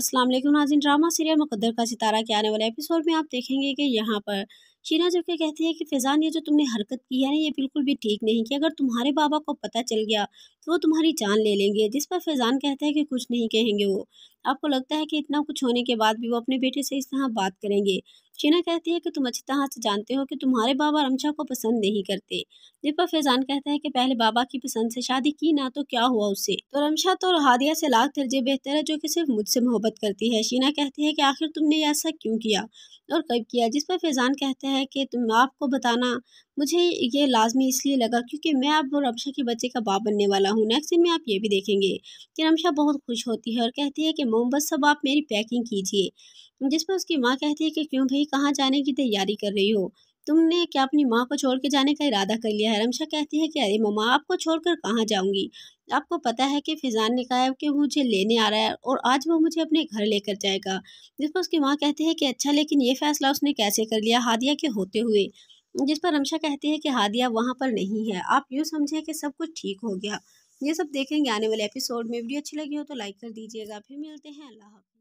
Aslam Nazin drama serial Muqaddar ka Sitara के आने वाले एपिसोड में आप देखेंगे कि यहाँ पर शीना जबकि कहती है कि फैज़ान ये जो तुमने हरकत की है ना ये बिल्कुल भी ठीक नहीं कि अगर तुम्हारे बाबा को पता चल गया तो वो तुम्हारी जान ले लेंगे जिस पर फैज़ान कहता है कि कुछ नहीं कहेंगे वो आपको लगता है कि इतना कुछ होने के बाद भी वो अपने बेटे से इस तरह बात करेंगे शीना कहती है कि तुम अच्छी तरह से जानते हो कि तुम्हारे बाबा रमशा को पसंद नहीं करते जिस पर फैजान कहता है कि पहले बाबा की पसंद से शादी की ना तो क्या हुआ उससे तो रमशा तो हादिया से लाख दर्जे बेहतर है जो कि सिर्फ मुझसे मोहब्बत करती है शीना कहती है कि आखिर तुमने ऐसा क्यों किया और कब किया जिस पर फैज़ान कहते हैं कि तुम आपको बताना मुझे ये लाजमी इसलिए लगा क्योंकि मैं अब रमशा के बच्चे का बाप बनने वाला हूँ नेक्स्ट में आप ये भी देखेंगे कि रमशा बहुत खुश होती है और कहती है कि मोम बस सब आप मेरी पैकिंग कीजिए जिस पर उसकी माँ कहती है कि क्यों भाई कहाँ जाने की तैयारी कर रही हो तुमने क्या अपनी माँ को छोड़ के जाने का इरादा कर लिया है रमशा कहती है कि अरे मम्मा आपको छोड़कर कहाँ जाऊँगी आपको पता है कि फिजान ने कहा है कि मुझे लेने आ रहा है और आज वो मुझे अपने घर लेकर जाएगा जिस पर उसकी माँ कहती है कि अच्छा लेकिन ये फैसला उसने कैसे कर लिया हादिया के होते हुए जिस पर रमशा कहती है कि हादिया वहाँ पर नहीं है आप यूँ समझें कि सब कुछ ठीक हो गया ये सब देखेंगे आने वाले एपिसोड में वीडियो अच्छी लगी हो तो लाइक कर दीजिएगा फिर मिलते हैं अल्लाह